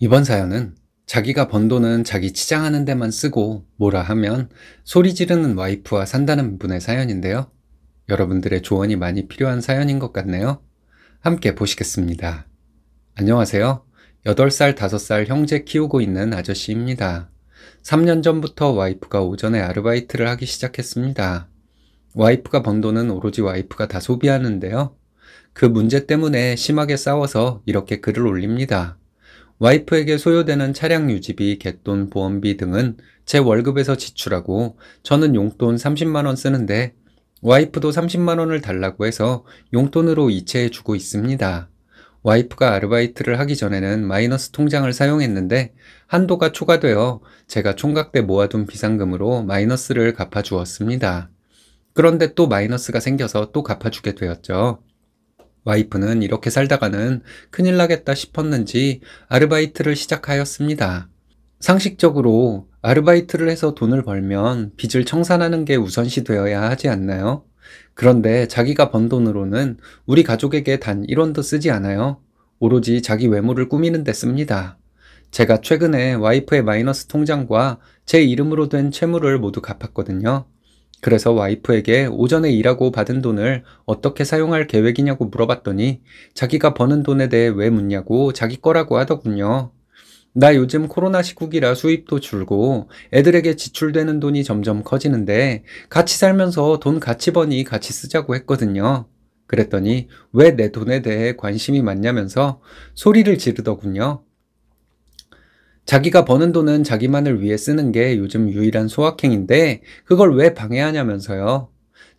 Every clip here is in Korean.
이번 사연은 자기가 번 돈은 자기 치장하는 데만 쓰고 뭐라 하면 소리 지르는 와이프와 산다는 분의 사연인데요. 여러분들의 조언이 많이 필요한 사연인 것 같네요. 함께 보시겠습니다. 안녕하세요. 8살, 5살 형제 키우고 있는 아저씨입니다. 3년 전부터 와이프가 오전에 아르바이트를 하기 시작했습니다. 와이프가 번 돈은 오로지 와이프가 다 소비하는데요. 그 문제 때문에 심하게 싸워서 이렇게 글을 올립니다. 와이프에게 소요되는 차량 유지비, 갯돈, 보험비 등은 제 월급에서 지출하고 저는 용돈 30만원 쓰는데 와이프도 30만원을 달라고 해서 용돈으로 이체해 주고 있습니다. 와이프가 아르바이트를 하기 전에는 마이너스 통장을 사용했는데 한도가 초과되어 제가 총각 때 모아둔 비상금으로 마이너스를 갚아주었습니다. 그런데 또 마이너스가 생겨서 또 갚아주게 되었죠. 와이프는 이렇게 살다가는 큰일 나겠다 싶었는지 아르바이트를 시작하였습니다. 상식적으로 아르바이트를 해서 돈을 벌면 빚을 청산하는 게 우선시 되어야 하지 않나요? 그런데 자기가 번 돈으로는 우리 가족에게 단 1원도 쓰지 않아요. 오로지 자기 외모를 꾸미는 데 씁니다. 제가 최근에 와이프의 마이너스 통장과 제 이름으로 된 채무를 모두 갚았거든요. 그래서 와이프에게 오전에 일하고 받은 돈을 어떻게 사용할 계획이냐고 물어봤더니 자기가 버는 돈에 대해 왜 묻냐고 자기 거라고 하더군요. 나 요즘 코로나 시국이라 수입도 줄고 애들에게 지출되는 돈이 점점 커지는데 같이 살면서 돈 같이 버니 같이 쓰자고 했거든요. 그랬더니 왜 내 돈에 대해 관심이 많냐면서 소리를 지르더군요. 자기가 버는 돈은 자기만을 위해 쓰는 게 요즘 유일한 소확행인데 그걸 왜 방해하냐면서요.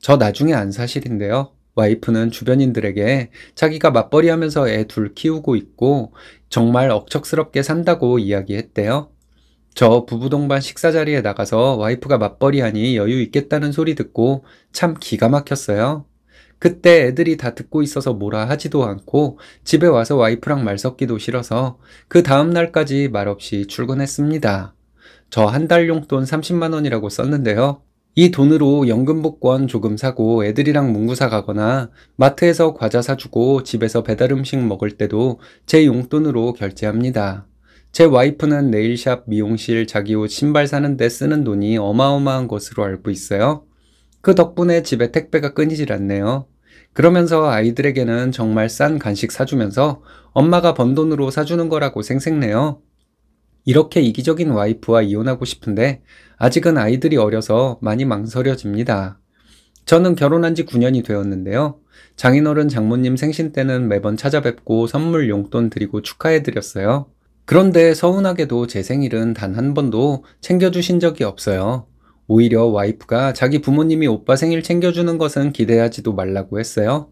저 나중에 안 사실인데요. 와이프는 주변인들에게 자기가 맞벌이 하면서 애 둘 키우고 있고 정말 억척스럽게 산다고 이야기했대요. 저 부부동반 식사 자리에 나가서 와이프가 맞벌이 하니 여유 있겠다는 소리 듣고 참 기가 막혔어요. 그때 애들이 다 듣고 있어서 뭐라 하지도 않고 집에 와서 와이프랑 말 섞기도 싫어서 그 다음날까지 말없이 출근했습니다. 저 한 달 용돈 30만원이라고 썼는데요. 이 돈으로 연금복권 조금 사고 애들이랑 문구사 가거나 마트에서 과자 사주고 집에서 배달 음식 먹을 때도 제 용돈으로 결제합니다. 제 와이프는 네일샵, 미용실, 자기 옷, 신발 사는데 쓰는 돈이 어마어마한 것으로 알고 있어요. 그 덕분에 집에 택배가 끊이질 않네요. 그러면서 아이들에게는 정말 싼 간식 사주면서 엄마가 번 돈으로 사주는 거라고 생색내요. 이렇게 이기적인 와이프와 이혼하고 싶은데 아직은 아이들이 어려서 많이 망설여집니다. 저는 결혼한 지 9년이 되었는데요. 장인어른 장모님 생신 때는 매번 찾아뵙고 선물 용돈 드리고 축하해드렸어요. 그런데 서운하게도 제 생일은 단 한 번도 챙겨주신 적이 없어요. 오히려 와이프가 자기 부모님이 오빠 생일 챙겨주는 것은 기대하지도 말라고 했어요.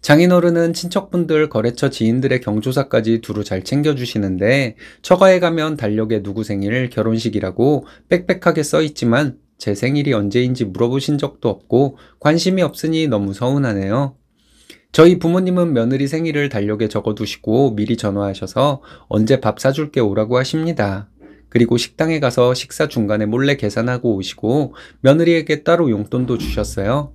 장인어른은 친척분들, 거래처 지인들의 경조사까지 두루 잘 챙겨주시는데 처가에 가면 달력에 누구 생일, 결혼식이라고 빽빽하게 써있지만 제 생일이 언제인지 물어보신 적도 없고 관심이 없으니 너무 서운하네요. 저희 부모님은 며느리 생일을 달력에 적어두시고 미리 전화하셔서 언제 밥 사줄게 오라고 하십니다. 그리고 식당에 가서 식사 중간에 몰래 계산하고 오시고 며느리에게 따로 용돈도 주셨어요.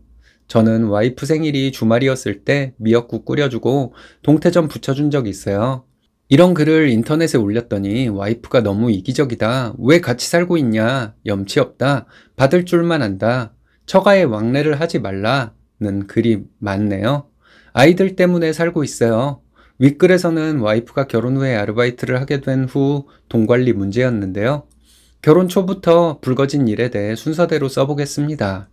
저는 와이프 생일이 주말이었을 때 미역국 끓여주고 동태전 부쳐준 적 있어요. 이런 글을 인터넷에 올렸더니 와이프가 너무 이기적이다. 왜 같이 살고 있냐. 염치 없다. 받을 줄만 안다. 처가에 왕래를 하지 말라는 글이 많네요. 아이들 때문에 살고 있어요. 윗글에서는 와이프가 결혼 후에 아르바이트를 하게 된 후 돈관리 문제였는데요. 결혼 초부터 불거진 일에 대해 순서대로 써보겠습니다.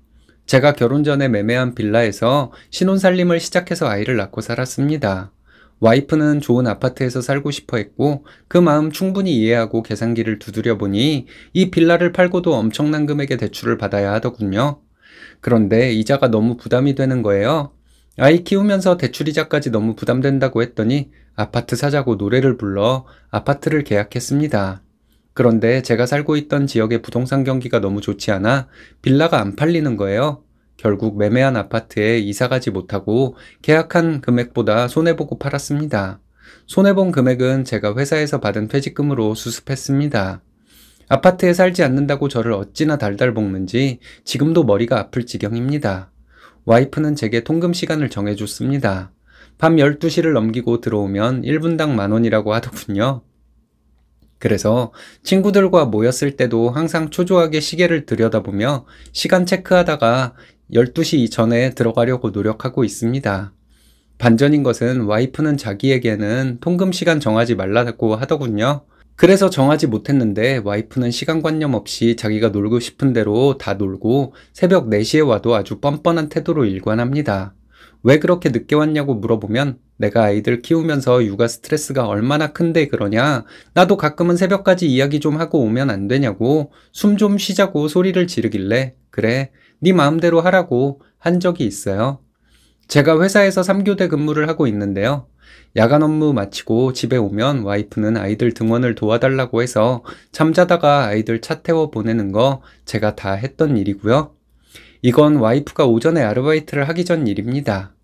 제가 결혼 전에 매매한 빌라에서 신혼살림을 시작해서 아이를 낳고 살았습니다. 와이프는 좋은 아파트에서 살고 싶어 했고 그 마음 충분히 이해하고 계산기를 두드려 보니 이 빌라를 팔고도 엄청난 금액의 대출을 받아야 하더군요. 그런데 이자가 너무 부담이 되는 거예요. 아이 키우면서 대출이자까지 너무 부담된다고 했더니 아파트 사자고 노래를 불러 아파트를 계약했습니다. 그런데 제가 살고 있던 지역의 부동산 경기가 너무 좋지 않아 빌라가 안 팔리는 거예요. 결국 매매한 아파트에 이사가지 못하고 계약한 금액보다 손해보고 팔았습니다. 손해본 금액은 제가 회사에서 받은 퇴직금으로 수습했습니다. 아파트에 살지 않는다고 저를 어찌나 달달 볶는지 지금도 머리가 아플 지경입니다. 와이프는 제게 통금 시간을 정해줬습니다. 밤 12시를 넘기고 들어오면 1분당 만원이라고 하더군요. 그래서 친구들과 모였을 때도 항상 초조하게 시계를 들여다보며 시간 체크하다가 12시 이전에 들어가려고 노력하고 있습니다. 반전인 것은 와이프는 자기에게는 통금 시간 정하지 말라고 하더군요. 그래서 정하지 못했는데 와이프는 시간관념 없이 자기가 놀고 싶은 대로 다 놀고 새벽 4시에 와도 아주 뻔뻔한 태도로 일관합니다. 왜 그렇게 늦게 왔냐고 물어보면 내가 아이들 키우면서 육아 스트레스가 얼마나 큰데 그러냐 나도 가끔은 새벽까지 이야기 좀 하고 오면 안 되냐고 숨 좀 쉬자고 소리를 지르길래 그래 네 마음대로 하라고 한 적이 있어요. 제가 회사에서 3교대 근무를 하고 있는데요. 야간 업무 마치고 집에 오면 와이프는 아이들 등원을 도와달라고 해서 잠자다가 아이들 차 태워 보내는 거 제가 다 했던 일이고요. 이건 와이프가 오전에 아르바이트를 하기 전 일입니다.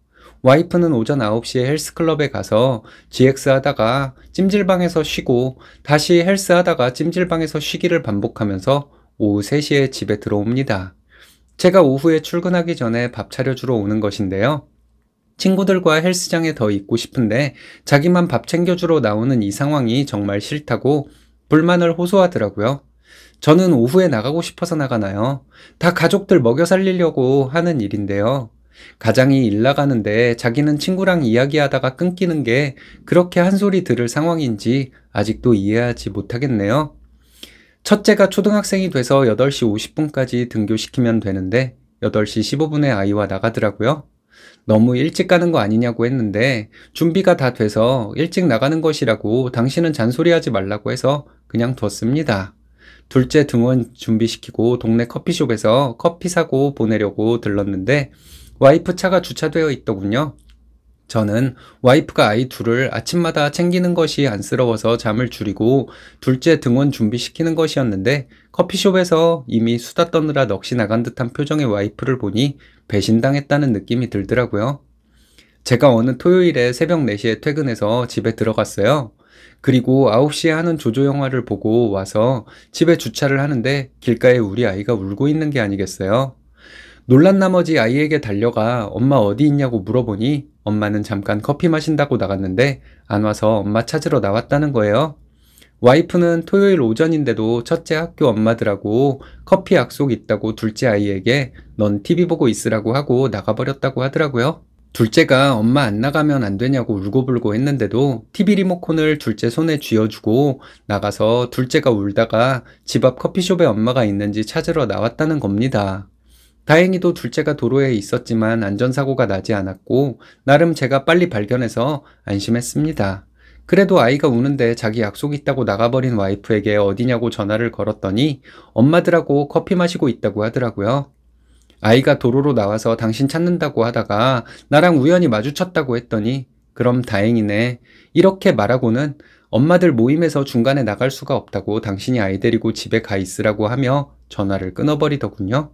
와이프는 오전 9시에 헬스클럽에 가서 GX 하다가 찜질방에서 쉬고 다시 헬스 하다가 찜질방에서 쉬기를 반복하면서 오후 3시에 집에 들어옵니다. 제가 오후에 출근하기 전에 밥 차려주러 오는 것인데요. 친구들과 헬스장에 더 있고 싶은데 자기만 밥 챙겨주러 나오는 이 상황이 정말 싫다고 불만을 호소하더라고요. 저는 오후에 나가고 싶어서 나가나요? 다 가족들 먹여 살리려고 하는 일인데요. 가장이 일 나가는데 자기는 친구랑 이야기하다가 끊기는 게 그렇게 한 소리 들을 상황인지 아직도 이해하지 못하겠네요. 첫째가 초등학생이 돼서 8시 50분까지 등교시키면 되는데 8시 15분에 아이와 나가더라고요. 너무 일찍 가는 거 아니냐고 했는데 준비가 다 돼서 일찍 나가는 것이라고 당신은 잔소리하지 말라고 해서 그냥 뒀습니다. 둘째 등원 준비시키고 동네 커피숍에서 커피 사고 보내려고 들렀는데 와이프 차가 주차되어 있더군요. 저는 와이프가 아이 둘을 아침마다 챙기는 것이 안쓰러워서 잠을 줄이고 둘째 등원 준비시키는 것이었는데 커피숍에서 이미 수다 떠느라 넋이 나간 듯한 표정의 와이프를 보니 배신당했다는 느낌이 들더라고요. 제가 어느 토요일에 새벽 4시에 퇴근해서 집에 들어갔어요. 그리고 9시에 하는 조조 영화를 보고 와서 집에 주차를 하는데 길가에 우리 아이가 울고 있는 게 아니겠어요? 놀란 나머지 아이에게 달려가 엄마 어디 있냐고 물어보니 엄마는 잠깐 커피 마신다고 나갔는데 안 와서 엄마 찾으러 나왔다는 거예요. 와이프는 토요일 오전인데도 첫째 학교 엄마들하고 커피 약속 있다고 둘째 아이에게 넌 TV 보고 있으라고 하고 나가버렸다고 하더라고요. 둘째가 엄마 안 나가면 안 되냐고 울고불고 했는데도 TV 리모컨을 둘째 손에 쥐어주고 나가서 둘째가 울다가 집 앞 커피숍에 엄마가 있는지 찾으러 나왔다는 겁니다. 다행히도 둘째가 도로에 있었지만 안전사고가 나지 않았고 나름 제가 빨리 발견해서 안심했습니다. 그래도 아이가 우는데 자기 약속 있다고 나가버린 와이프에게 어디냐고 전화를 걸었더니 엄마들하고 커피 마시고 있다고 하더라고요. 아이가 도로로 나와서 당신 찾는다고 하다가 나랑 우연히 마주쳤다고 했더니 그럼 다행이네. 이렇게 말하고는 엄마들 모임에서 중간에 나갈 수가 없다고 당신이 아이 데리고 집에 가 있으라고 하며 전화를 끊어버리더군요.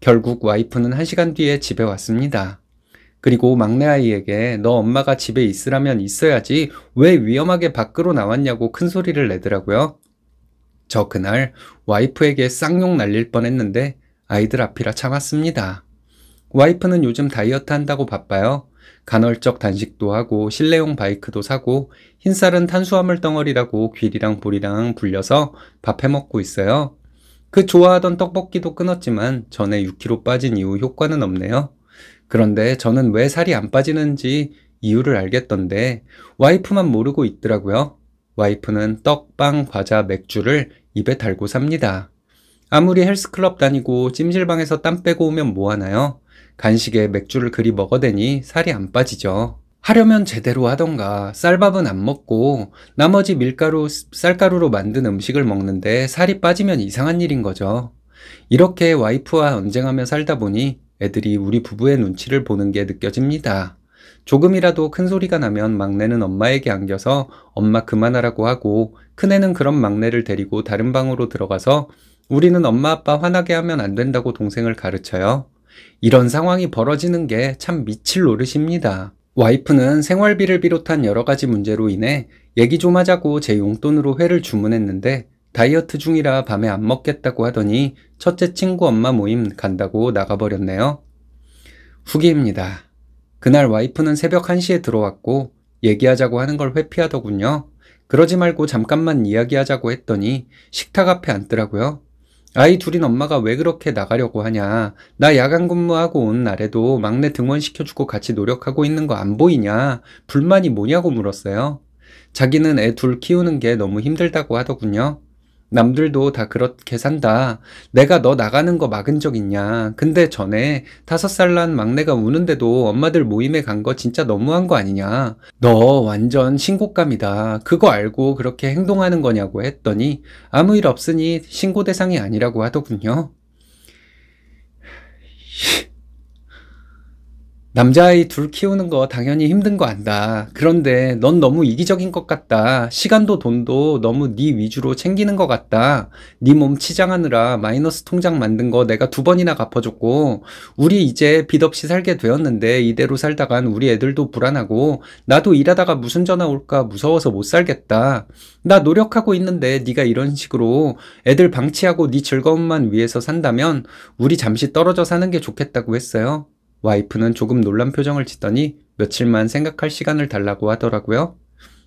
결국 와이프는 1 시간 뒤에 집에 왔습니다. 그리고 막내 아이에게 너 엄마가 집에 있으라면 있어야지 왜 위험하게 밖으로 나왔냐고 큰 소리를 내더라고요. 저 그날 와이프에게 쌍욕 날릴 뻔했는데 아이들 앞이라 참았습니다. 와이프는 요즘 다이어트 한다고 바빠요. 간헐적 단식도 하고 실내용 바이크도 사고 흰쌀은 탄수화물 덩어리라고 귀리랑 볼이랑 불려서 밥해 먹고 있어요. 그 좋아하던 떡볶이도 끊었지만 전에 6kg 빠진 이후 효과는 없네요. 그런데 저는 왜 살이 안 빠지는지 이유를 알겠던데 와이프만 모르고 있더라고요. 와이프는 떡, 빵, 과자, 맥주를 입에 달고 삽니다. 아무리 헬스클럽 다니고 찜질방에서 땀 빼고 오면 뭐하나요? 간식에 맥주를 그리 먹어대니 살이 안 빠지죠. 하려면 제대로 하던가 쌀밥은 안 먹고 나머지 밀가루, 쌀가루로 만든 음식을 먹는데 살이 빠지면 이상한 일인 거죠. 이렇게 와이프와 언쟁하며 살다 보니 애들이 우리 부부의 눈치를 보는 게 느껴집니다. 조금이라도 큰 소리가 나면 막내는 엄마에게 안겨서 엄마 그만하라고 하고 큰애는 그런 막내를 데리고 다른 방으로 들어가서 우리는 엄마 아빠 화나게 하면 안 된다고 동생을 가르쳐요. 이런 상황이 벌어지는 게 참 미칠 노릇입니다. 와이프는 생활비를 비롯한 여러 가지 문제로 인해 얘기 좀 하자고 제 용돈으로 회를 주문했는데 다이어트 중이라 밤에 안 먹겠다고 하더니 첫째 친구 엄마 모임 간다고 나가버렸네요. 후기입니다. 그날 와이프는 새벽 1시에 들어왔고 얘기하자고 하는 걸 회피하더군요. 그러지 말고 잠깐만 이야기하자고 했더니 식탁 앞에 앉더라고요. 아이 둘인 엄마가 왜 그렇게 나가려고 하냐. 나 야간 근무하고 온 날에도 막내 등원시켜주고 같이 노력하고 있는 거 안 보이냐. 불만이 뭐냐고 물었어요. 자기는 애 둘 키우는 게 너무 힘들다고 하더군요. 남들도 다 그렇게 산다. 내가 너 나가는 거 막은 적 있냐. 근데 전에 다섯 살 난 막내가 우는데도 엄마들 모임에 간 거 진짜 너무한 거 아니냐. 너 완전 신고감이다. 그거 알고 그렇게 행동하는 거냐고 했더니 아무 일 없으니 신고 대상이 아니라고 하더군요. 남자아이 둘 키우는 거 당연히 힘든 거 안다. 그런데 넌 너무 이기적인 것 같다. 시간도 돈도 너무 네 위주로 챙기는 것 같다. 네 몸 치장하느라 마이너스 통장 만든 거 내가 두 번이나 갚아줬고 우리 이제 빚 없이 살게 되었는데 이대로 살다간 우리 애들도 불안하고 나도 일하다가 무슨 전화 올까 무서워서 못 살겠다. 나 노력하고 있는데 네가 이런 식으로 애들 방치하고 네 즐거움만 위해서 산다면 우리 잠시 떨어져 사는 게 좋겠다고 했어요. 와이프는 조금 놀란 표정을 짓더니 며칠만 생각할 시간을 달라고 하더라고요.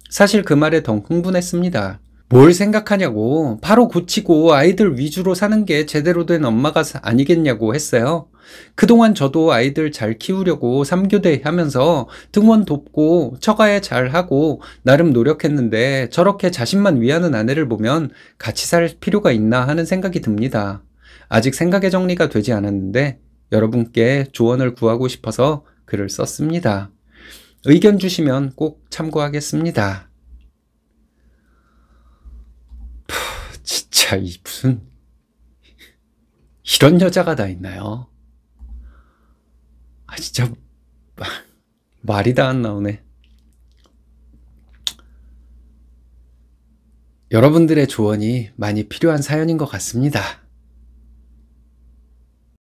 사실 그 말에 더 흥분했습니다. 뭘 생각하냐고 바로 고치고 아이들 위주로 사는 게 제대로 된 엄마가 아니겠냐고 했어요. 그동안 저도 아이들 잘 키우려고 3교대 하면서 등원 돕고 처가에 잘 하고 나름 노력했는데 저렇게 자신만 위하는 아내를 보면 같이 살 필요가 있나 하는 생각이 듭니다. 아직 생각의 정리가 되지 않았는데 여러분께 조언을 구하고 싶어서 글을 썼습니다. 의견 주시면 꼭 참고하겠습니다. 푸, 진짜 이 무슨 이런 여자가 다 있나요? 아 진짜 말이 다 안 나오네. 여러분들의 조언이 많이 필요한 사연인 것 같습니다.